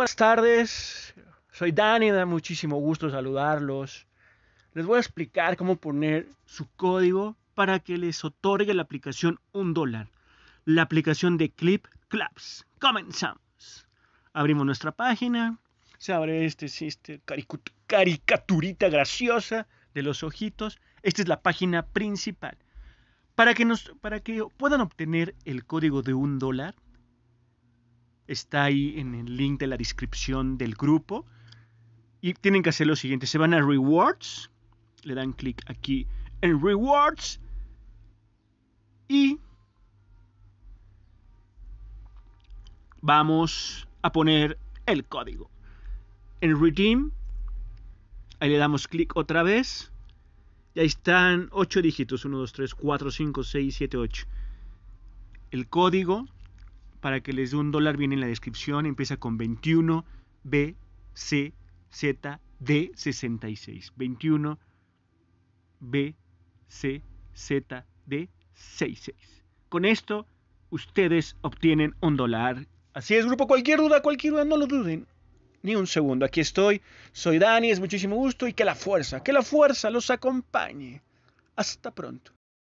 buenas tardes. Soy Dani, da muchísimo gusto saludarlos. Les voy a explicar cómo poner su código para que les otorgue la aplicación un dólar. La aplicación de Clip Claps. Comenzamos. Abrimos nuestra página. Se abre este, este caricaturita graciosa de los ojitos. Esta es la página principal. Para que, nos, para que puedan obtener el código de un dólar, está ahí en el link de la descripción del grupo. Y tienen que hacer lo siguiente, se van a Rewards, le dan clic aquí en Rewards y vamos a poner el código. En Redeem, ahí le damos clic otra vez. Y ahí están 8 dígitos, 1, 2, 3, 4, 5, 6, 7, 8. El código para que les dé un dólar, viene en la descripción, empieza con 21 B C Z D 66. 21 B C 66. Con esto ustedes obtienen un dólar. Así es, grupo, cualquier duda, cualquier duda, no lo duden ni un segundo. Aquí estoy, soy Dani, es muchísimo gusto y que la fuerza, que la fuerza los acompañe. Hasta pronto.